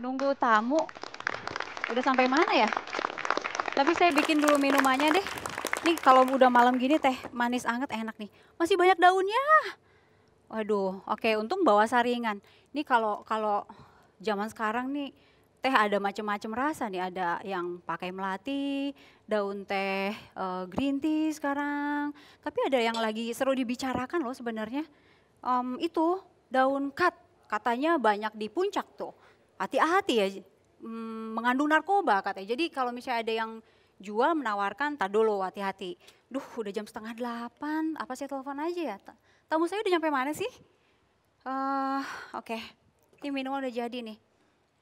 nunggu tamu. Udah sampai mana ya? Tapi saya bikin dulu minumannya deh. Nih kalau udah malam gini teh manis anget enak nih. Masih banyak daunnya. Waduh, oke untung bawa saringan. Nih kalau kalau zaman sekarang nih teh ada macam-macam rasa nih. Ada yang pakai melati, daun teh e, green tea sekarang. Tapi ada yang lagi seru dibicarakan loh sebenarnya. Um, itu daun kat katanya banyak di puncak tuh hati-hati ya mm, mengandung narkoba katanya. Jadi kalau misalnya ada yang jual menawarkan tak dulu hati-hati. Duh udah jam setengah delapan, apa sih telepon aja ya? Tamu saya udah nyampe mana sih? Uh, Oke, okay. ini minuman udah jadi nih.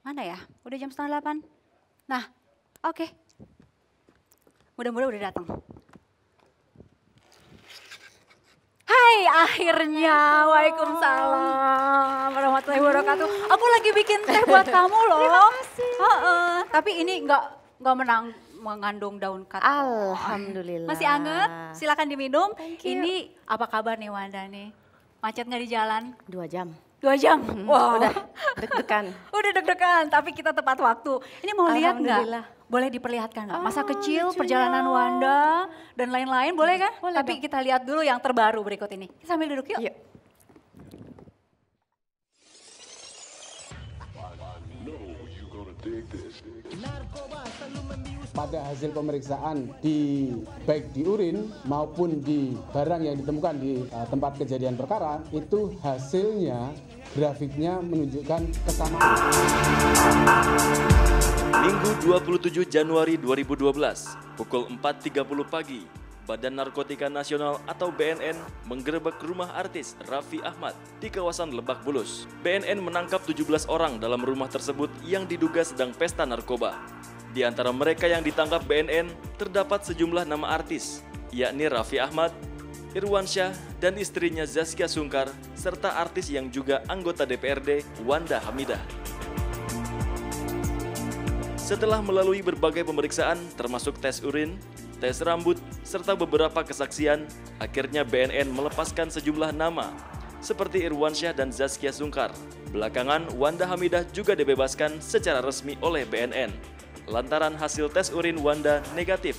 Mana ya? Udah jam setengah delapan. Nah, oke. Okay. Mudah-mudahan udah datang. akhirnya. Waalaikumsalam warahmatullahi wabarakatuh. Aku lagi bikin teh buat kamu loh. Terima kasih. Ha -ha. Tapi ini nggak nggak menang mengandung daun kat. Alhamdulillah. Masih anget, silakan diminum. Ini apa kabar nih Wanda nih? Macet nggak di jalan? Dua jam dua jam. Wow. Udah deg-degan. Udah deg-degan, tapi kita tepat waktu. Ini mau lihat nggak? Boleh diperlihatkan nggak? Masa ah, kecil, lucunya. perjalanan Wanda, dan lain-lain boleh kan? Boleh tapi dong. kita lihat dulu yang terbaru berikut ini. Sambil duduk yuk. yuk. Iya. pada hasil pemeriksaan di baik di urin maupun di barang yang ditemukan di uh, tempat kejadian perkara itu hasilnya grafiknya menunjukkan kesamaan. Minggu 27 Januari 2012 pukul 4.30 pagi Badan Narkotika Nasional atau BNN menggerebek rumah artis Raffi Ahmad di kawasan Lebak Bulus. BNN menangkap 17 orang dalam rumah tersebut yang diduga sedang pesta narkoba. Di antara mereka yang ditangkap BNN terdapat sejumlah nama artis, yakni Raffi Ahmad, Irwansyah, dan istrinya Zaskia Sungkar, serta artis yang juga anggota DPRD, Wanda Hamidah. Setelah melalui berbagai pemeriksaan, termasuk tes urin, tes rambut, serta beberapa kesaksian, akhirnya BNN melepaskan sejumlah nama seperti Irwansyah dan Zaskia Sungkar. Belakangan, Wanda Hamidah juga dibebaskan secara resmi oleh BNN. Lantaran hasil tes urin Wanda negatif,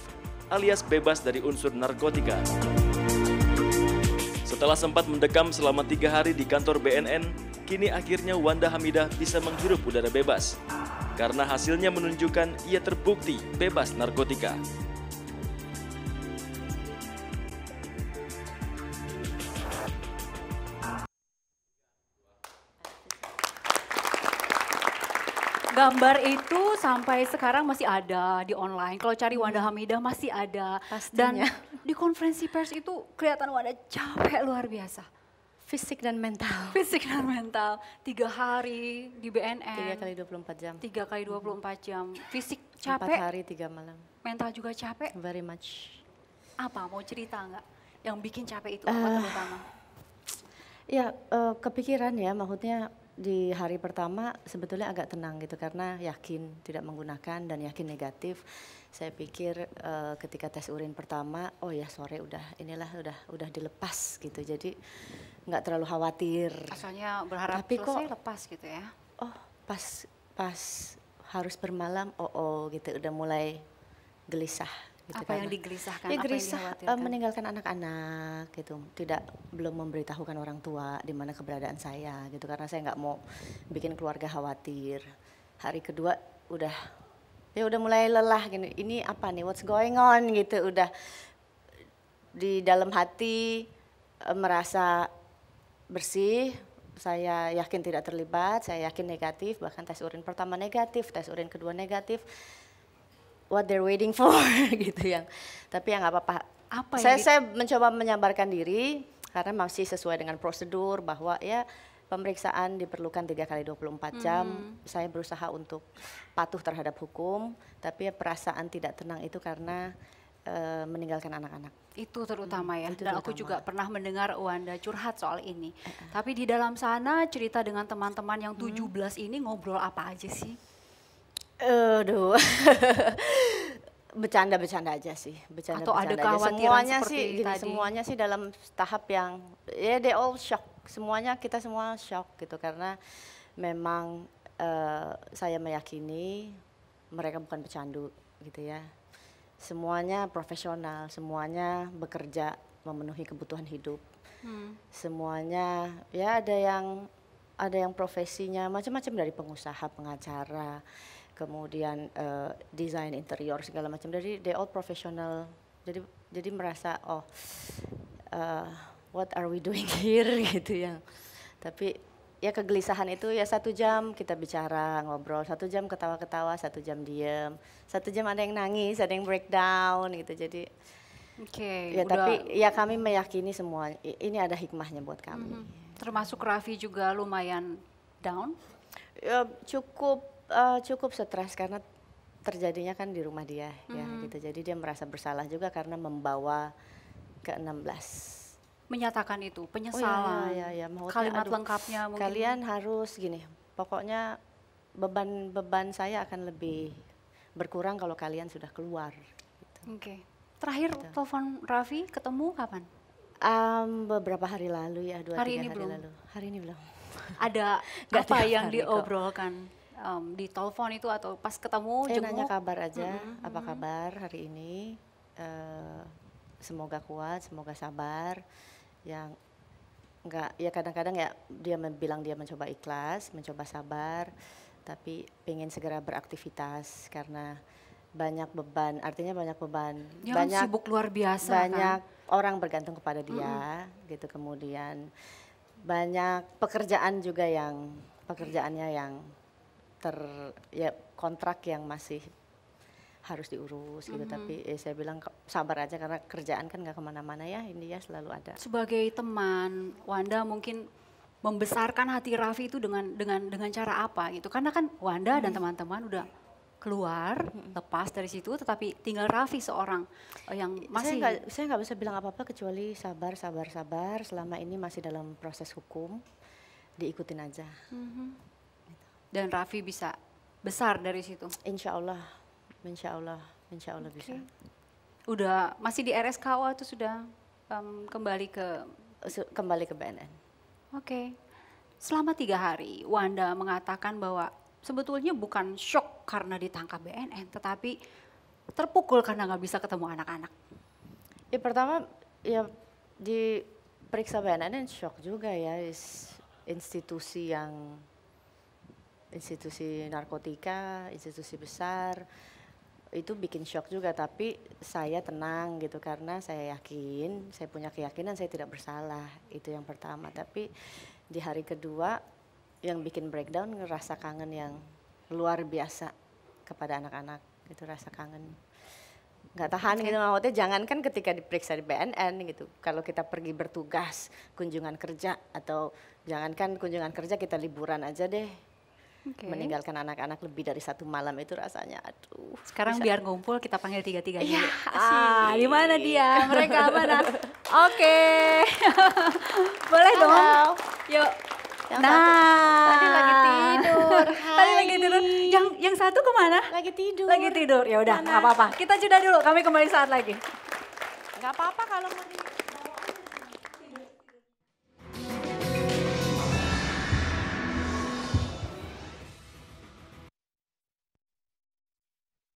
alias bebas dari unsur narkotika. Setelah sempat mendekam selama tiga hari di kantor BNN, kini akhirnya Wanda Hamidah bisa menghirup udara bebas. Karena hasilnya menunjukkan ia terbukti bebas narkotika. gambar itu sampai sekarang masih ada di online. Kalau cari Wanda hmm. Hamidah masih ada. Pastinya. Dan di konferensi pers itu kelihatan Wanda capek luar biasa. Fisik dan mental. Fisik dan mental. Tiga hari di BNN. Tiga kali 24 jam. Tiga kali 24 hmm. jam. Fisik capek. Empat hari, tiga malam. Mental juga capek. Very much. Apa, mau cerita nggak? Yang bikin capek itu apa uh, terutama? Ya, uh, kepikiran ya, maksudnya di hari pertama sebetulnya agak tenang gitu karena yakin tidak menggunakan dan yakin negatif. Saya pikir uh, ketika tes urin pertama, oh ya sore udah inilah udah udah dilepas gitu. Jadi nggak terlalu khawatir. Asalnya berharap Tapi kok, lepas gitu ya. Oh, pas pas harus bermalam oh oh gitu udah mulai gelisah Gitu, apa yang kan. digelisahkan? Ya, gelisah apa yang eh, meninggalkan anak-anak gitu, tidak belum memberitahukan orang tua di mana keberadaan saya gitu, karena saya nggak mau bikin keluarga khawatir. Hari kedua udah ya udah mulai lelah gini, ini apa nih, what's going on gitu, udah di dalam hati eh, merasa bersih, saya yakin tidak terlibat, saya yakin negatif, bahkan tes urin pertama negatif, tes urin kedua negatif, what they're waiting for gitu yang tapi ya nggak apa-apa apa saya saya mencoba menyabarkan diri karena masih sesuai dengan prosedur bahwa ya pemeriksaan diperlukan tiga kali 24 hmm. jam. Hmm. Saya berusaha untuk patuh terhadap hukum, tapi ya perasaan tidak tenang itu karena eh, meninggalkan anak-anak. Itu terutama hmm, ya. Itu Dan terutama. aku juga pernah mendengar Wanda curhat soal ini. Uh -uh. Tapi di dalam sana cerita dengan teman-teman yang 17 hmm. ini ngobrol apa aja sih? Aduh. bercanda-bercanda aja sih, bercanda Atau bercanda ada kekhawatiran semuanya sih, tadi. gini, semuanya sih dalam tahap yang ya yeah, they all shock. Semuanya kita semua shock gitu karena memang uh, saya meyakini mereka bukan pecandu gitu ya. Semuanya profesional, semuanya bekerja memenuhi kebutuhan hidup. Hmm. Semuanya ya ada yang ada yang profesinya macam-macam dari pengusaha, pengacara, kemudian uh, desain interior segala macam. Jadi they all professional. Jadi jadi merasa oh uh, what are we doing here gitu yang. Tapi ya kegelisahan itu ya satu jam kita bicara ngobrol, satu jam ketawa-ketawa, satu jam diem, satu jam ada yang nangis, ada yang breakdown gitu. Jadi Oke. Okay, ya udah. tapi ya kami meyakini semua ini ada hikmahnya buat kami. Mm -hmm. Termasuk Raffi juga lumayan down. Ya, cukup uh, cukup stres karena terjadinya kan di rumah dia -hmm. ya mm-hmm. gitu. Jadi dia merasa bersalah juga karena membawa ke-16 menyatakan itu oh, iya, penyesalan. Oh, iya, iya, iya. Maksudnya, kalimat aduh, lengkapnya mungkin. Kalian harus gini, pokoknya beban-beban saya akan lebih berkurang kalau kalian sudah keluar. Gitu. Oke. Okay. Terakhir gitu. telepon Raffi ketemu kapan? Um, beberapa hari lalu ya, dua hari tiga ini hari belum. lalu. Hari ini belum. Ada apa yang diobrolkan? Kok um, di telepon itu atau pas ketemu eh, jenguk? nanya kabar aja, mm -hmm. apa kabar hari ini? Uh, semoga kuat, semoga sabar. Yang nggak ya kadang-kadang ya dia bilang dia mencoba ikhlas, mencoba sabar, tapi pengen segera beraktivitas karena banyak beban, artinya banyak beban, ya, kan, banyak sibuk luar biasa, kan? banyak kan? orang bergantung kepada dia, mm. gitu kemudian banyak pekerjaan juga yang pekerjaannya yang ter ya kontrak yang masih harus diurus gitu mm -hmm. tapi eh, saya bilang sabar aja karena kerjaan kan nggak kemana-mana ya ini ya selalu ada sebagai teman Wanda mungkin membesarkan hati Raffi itu dengan dengan dengan cara apa gitu karena kan Wanda dan mm-hmm. teman-teman udah keluar mm-hmm. lepas dari situ tetapi tinggal Raffi seorang eh, yang masih saya saya nggak bisa bilang apa-apa kecuali sabar sabar sabar selama ini masih dalam proses hukum diikutin aja mm -hmm dan Raffi bisa besar dari situ? Insya Allah, insya Allah, insya Allah okay. bisa. Udah masih di RSKW atau sudah um, kembali ke kembali ke BNN? Oke, okay. selama tiga hari Wanda mengatakan bahwa sebetulnya bukan shock karena ditangkap BNN, tetapi terpukul karena nggak bisa ketemu anak-anak. Ya pertama ya diperiksa BNN shock juga ya institusi yang institusi narkotika, institusi besar itu bikin shock juga tapi saya tenang gitu karena saya yakin saya punya keyakinan saya tidak bersalah itu yang pertama tapi di hari kedua yang bikin breakdown ngerasa kangen yang luar biasa kepada anak-anak itu rasa kangen nggak tahan gitu maksudnya jangan kan ketika diperiksa di BNN gitu kalau kita pergi bertugas kunjungan kerja atau jangankan kunjungan kerja kita liburan aja deh okay. meninggalkan anak-anak lebih dari satu malam itu rasanya aduh sekarang bisa. biar ngumpul kita panggil tiga-tiga ya, iya, ah di mana dia mereka mana oke okay. boleh Halo. dong yuk yang nah, satu. tadi lagi tidur. Hai. Tadi lagi tidur. Yang yang satu kemana? Lagi tidur. Lagi tidur. Ya udah, nggak apa-apa. Kita jeda dulu. Kami kembali saat lagi. Nggak apa-apa kalau mau